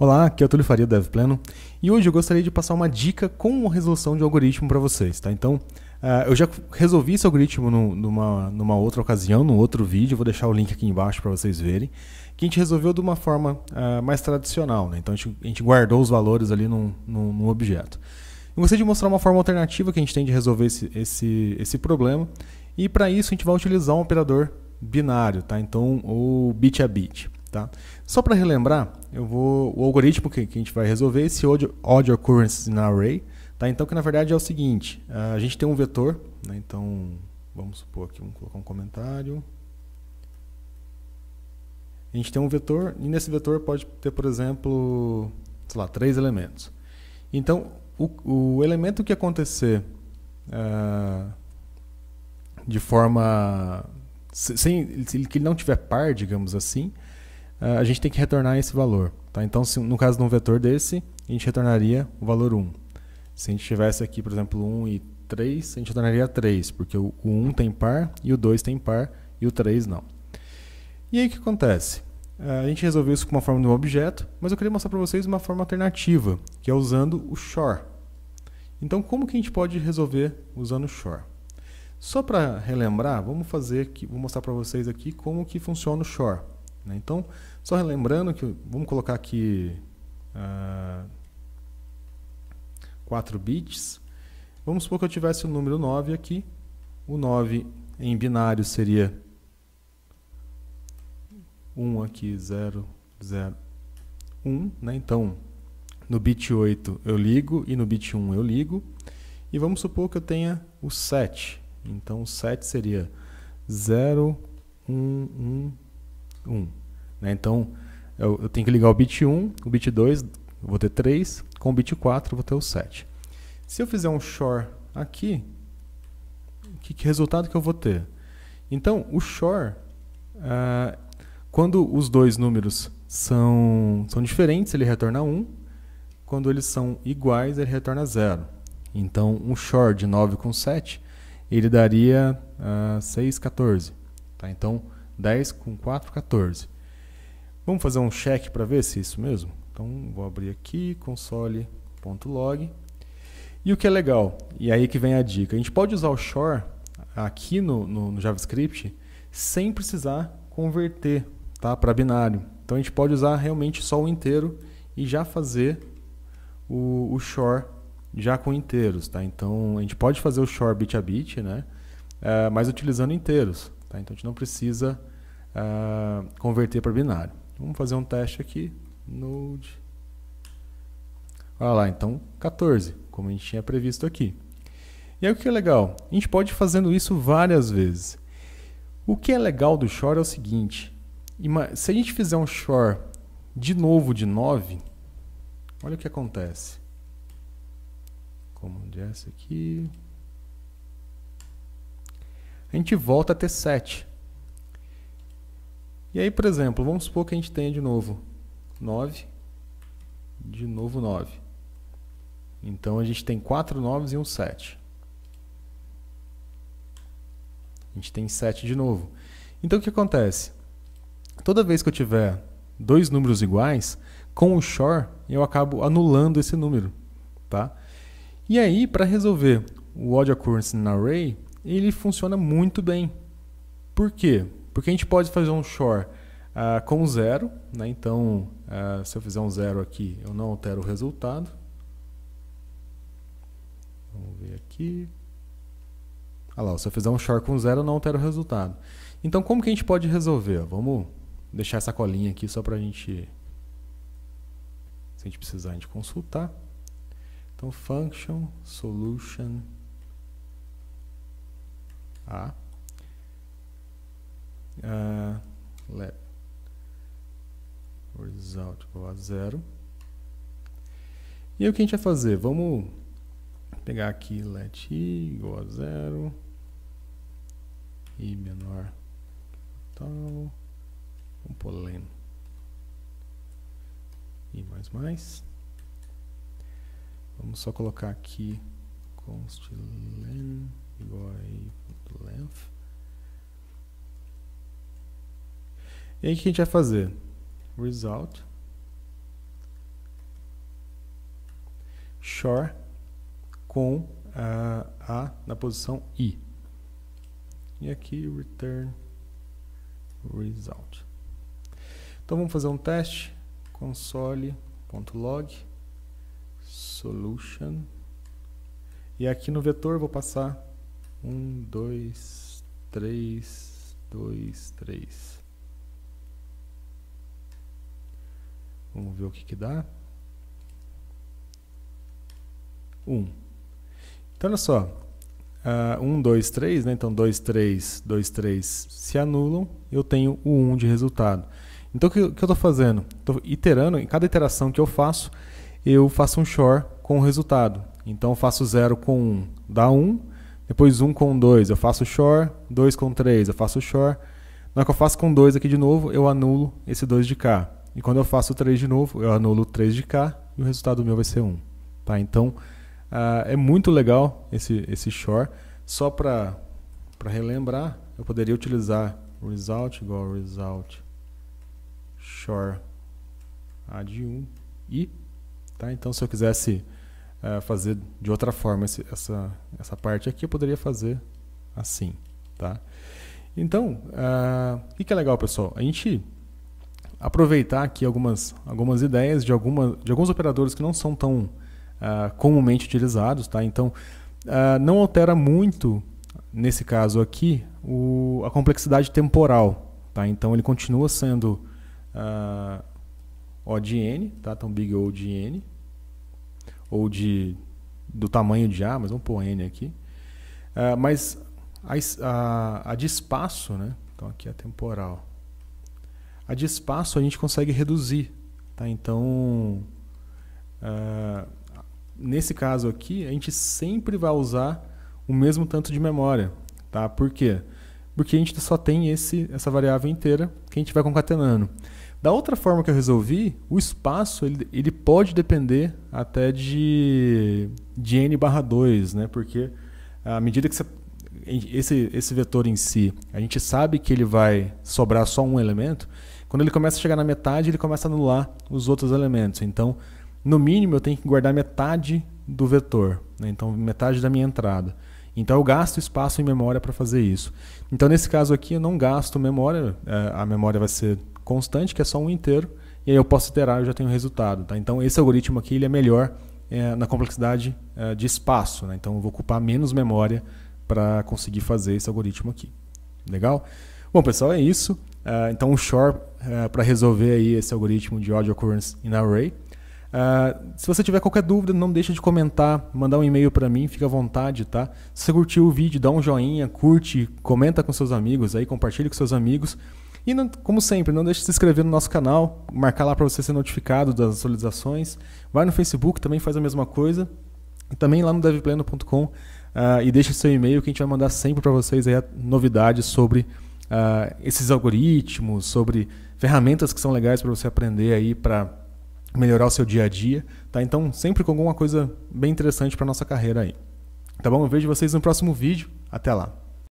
Olá, aqui é o Túlio Faria, Dev Pleno, e hoje eu gostaria de passar uma dica com resolução de algoritmo para vocês, tá? Então, uh, eu já resolvi esse algoritmo no, numa, numa outra ocasião, num outro vídeo, vou deixar o link aqui embaixo para vocês verem, que a gente resolveu de uma forma uh, mais tradicional, né? Então, a gente, a gente, guardou os valores ali num, num, num objeto. Eu gostaria de mostrar uma forma alternativa que a gente tem de resolver esse, esse, esse problema, e para isso a gente vai utilizar um operador binário, tá? Então, o bit a bit. Tá? Só para relembrar, eu vou o algoritmo que, que a gente vai resolver é esse odd occurrences in array. Tá? Então, que na verdade é o seguinte, a gente tem um vetor, né? então vamos supor aqui, vamos colocar um comentário. A gente tem um vetor e nesse vetor pode ter, por exemplo, sei lá, três elementos. Então, o, o elemento que acontecer uh, de forma sem que ele não tiver par, digamos assim, é, a gente tem que retornar esse valor. Tá? Então, se, no caso de um vetor desse, a gente retornaria o valor 1. Se a gente tivesse aqui, por exemplo, 1 e 3, a gente retornaria 3, porque o, o 1 tem par, e o 2 tem par, e o 3 não. E aí o que acontece? É, a gente resolveu isso com uma forma de um objeto, mas eu queria mostrar para vocês uma forma alternativa, que é usando o shore. Então, como que a gente pode resolver usando o shore? Só para relembrar, vamos fazer aqui, vou mostrar para vocês aqui como que funciona o shore. Né? Então, só relembrando que, vamos colocar aqui uh, ah, 4 bits. Vamos supor que eu tivesse o número 9 aqui. O 9 em binário seria 1 aqui, 0, 0, 1. Né? Então, no bit 8 eu ligo e no bit 1 eu ligo. E vamos supor que eu tenha o 7. Então, o 7 seria 0, 1, 1, 1. Né? Então, eu, eu, tenho que ligar o bit 1, o bit 2, eu vou ter 3, com o bit 4 eu vou ter o 7. Se eu fizer um short aqui, que, que, resultado que eu vou ter? Então, o short, ah, quando os dois números são, são diferentes, ele retorna 1. Quando eles são iguais, ele retorna 0. Então, um short de 9 com 7, ele daria uh, 6, 14. Tá? Então, 10 com 4, 14. Vamos fazer um check para ver se é isso mesmo? Então, vou abrir aqui, console.log. E o que é legal, e aí que vem a dica, a gente pode usar o shore aqui no, no, no JavaScript sem precisar converter tá? para binário. Então, a gente pode usar realmente só o inteiro e já fazer o, o shore já com inteiros. Tá? Então, a gente pode fazer o shore bit a bit, né? É, mas utilizando inteiros. Tá? Então a gente não precisa uh, converter para binário. Vamos fazer um teste aqui. Node. Olha lá, então 14, como a gente tinha previsto aqui. E aí o que é legal? A gente pode ir fazendo isso várias vezes. O que é legal do short é o seguinte: se a gente fizer um short de novo de 9, olha o que acontece. Como desce aqui a gente volta a ter 7. E aí, por exemplo, vamos supor que a gente tenha de novo 9, de novo 9. Então a gente tem 4 9 e um 7. A gente tem 7 de novo. Então o que acontece? Toda vez que eu tiver dois números iguais, com o short eu acabo anulando esse número. Tá? E aí, para resolver o odd occurrence na array, ele funciona muito bem. Por quê? Porque a gente pode fazer um short uh, ah, com zero, né? então uh, se eu fizer um zero aqui, eu não altero o resultado. Vamos ver aqui. Ah lá, se eu fizer um short com zero, eu não altero o resultado. Então como que a gente pode resolver? Vamos deixar essa colinha aqui só para a gente, se a gente precisar, a gente consultar. Então function solution a ah. Uh, ah, lab result igual a zero. E aí o que a gente vai fazer? Vamos pegar aqui let i igual a zero, i menor tal, vamos pôr len, i mais mais. Vamos só colocar aqui const len E aí o que a gente vai fazer? Result short com a, a na posição i. E aqui return result. Então vamos fazer um teste console.log solution e aqui no vetor vou passar um dois três dois três Vamos ver o que, que dá. 1. Um. Então, olha só. 1, 2, 3, né? Então, 2, 3, 2, 3 se anulam. Eu tenho o 1 um de resultado. Então, o que, que eu estou fazendo? Estou iterando. Em cada iteração que eu faço, eu faço um short com o resultado. Então, eu faço 0 com 1, um, dá 1. Um. Depois 1 um com 2, eu faço short. 2 com 3, eu faço short. Na hora que eu faço com 2 aqui de novo, eu anulo esse 2 de cá. E quando eu faço 3 de novo, eu anulo 3 de cá e o resultado meu vai ser 1. Tá? Então, uh, é muito legal esse, esse short Só para relembrar, eu poderia utilizar result igual result a de 1 e. Tá? Então, se eu quisesse uh, fazer de outra forma esse, essa, essa parte aqui, eu poderia fazer assim. Tá? Então, ah, o uh, que, que é legal, pessoal? A gente aproveitar aqui algumas, algumas ideias de, alguma, de alguns operadores que não são tão uh, comumente utilizados. Tá? Então, uh, não altera muito, nesse caso aqui, o, a complexidade temporal. Tá? Então, ele continua sendo uh, O de N, tá? então big O de N, ou de, do tamanho de A, mas vamos pôr N aqui. mas a, a, a de espaço, né? então aqui é temporal a de espaço a gente consegue reduzir. Tá? Então, uh, nesse caso aqui, a gente sempre vai usar o mesmo tanto de memória. Tá? Por quê? Porque a gente só tem esse, essa variável inteira que a gente vai concatenando. Da outra forma que eu resolvi, o espaço ele, ele pode depender até de, de n barra 2, né? porque à medida que você, esse, esse vetor em si, a gente sabe que ele vai sobrar só um elemento, quando ele começa a chegar na metade, ele começa a anular os outros elementos. Então, no mínimo, eu tenho que guardar metade do vetor, né? então metade da minha entrada. Então eu gasto espaço em memória para fazer isso. Então nesse caso aqui eu não gasto memória, é, a memória vai ser constante, que é só um inteiro, e aí eu posso iterar e já tenho o resultado. Tá? Então esse algoritmo aqui ele é melhor é, na complexidade é, de espaço. Né? Então eu vou ocupar menos memória para conseguir fazer esse algoritmo aqui. Legal? Bom, pessoal, é isso. Uh, então, o Shore uh, ah, para resolver aí esse algoritmo de audio occurrence in array. Uh, se você tiver qualquer dúvida, não deixa de comentar, mandar um e-mail para mim, fica à vontade, tá? Se você curtiu o vídeo, dá um joinha, curte, comenta com seus amigos aí, compartilha com seus amigos. E não, como sempre, não deixe de se inscrever no nosso canal, marcar lá para você ser notificado das atualizações. Vai no Facebook, também faz a mesma coisa. E também lá no devpleno.com uh, e deixa seu e-mail que a gente vai mandar sempre para vocês aí novidades sobre uh, esses algoritmos, sobre ferramentas que são legais para você aprender aí para melhorar o seu dia a dia, tá? Então, sempre com alguma coisa bem interessante para nossa carreira aí. Tá bom? Eu vejo vocês no próximo vídeo. Até lá.